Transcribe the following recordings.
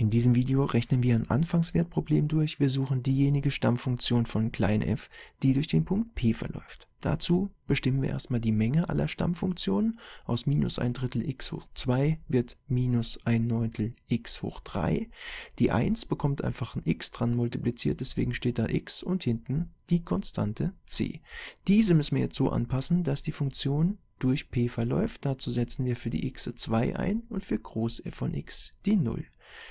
In diesem Video rechnen wir ein Anfangswertproblem durch. Wir suchen diejenige Stammfunktion von klein f, die durch den Punkt p verläuft. Dazu bestimmen wir erstmal die Menge aller Stammfunktionen. Aus minus ein Drittel x hoch 2 wird minus ein Neuntel x hoch 3. Die 1 bekommt einfach ein x dran multipliziert, deswegen steht da x und hinten die Konstante c. Diese müssen wir jetzt so anpassen, dass die Funktion durch p verläuft. Dazu setzen wir für die x 2 ein und für Groß f von x die 0.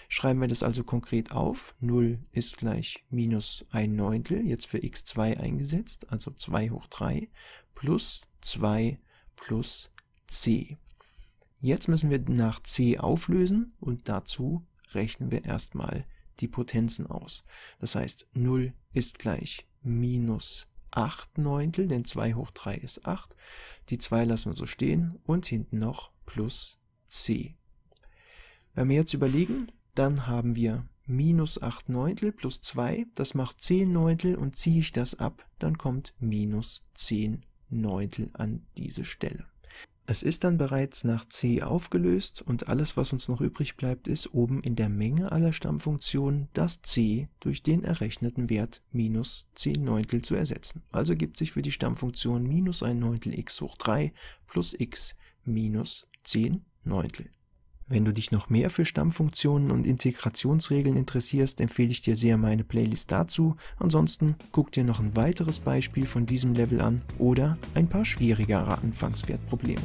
Schreiben wir das also konkret auf. 0 ist gleich minus 1 Neuntel, jetzt für x2 eingesetzt, also 2 hoch 3, plus 2 plus c. Jetzt müssen wir nach c auflösen und dazu rechnen wir erstmal die Potenzen aus. Das heißt, 0 ist gleich minus 8 Neuntel, denn 2 hoch 3 ist 8. Die 2 lassen wir so stehen und hinten noch plus c. Wenn wir jetzt überlegen, dann haben wir minus 8 Neuntel plus 2, das macht 10 Neuntel und ziehe ich das ab, dann kommt minus 10 Neuntel an diese Stelle. Es ist dann bereits nach c aufgelöst und alles, was uns noch übrig bleibt, ist oben in der Menge aller Stammfunktionen das c durch den errechneten Wert minus 10 Neuntel zu ersetzen. Also gibt sich für die Stammfunktion minus 1 Neuntel x hoch 3 plus x minus 10 Neuntel. Wenn du dich noch mehr für Stammfunktionen und Integrationsregeln interessierst, empfehle ich dir sehr meine Playlist dazu. Ansonsten guck dir noch ein weiteres Beispiel von diesem Level an oder ein paar schwierigere Anfangswertprobleme.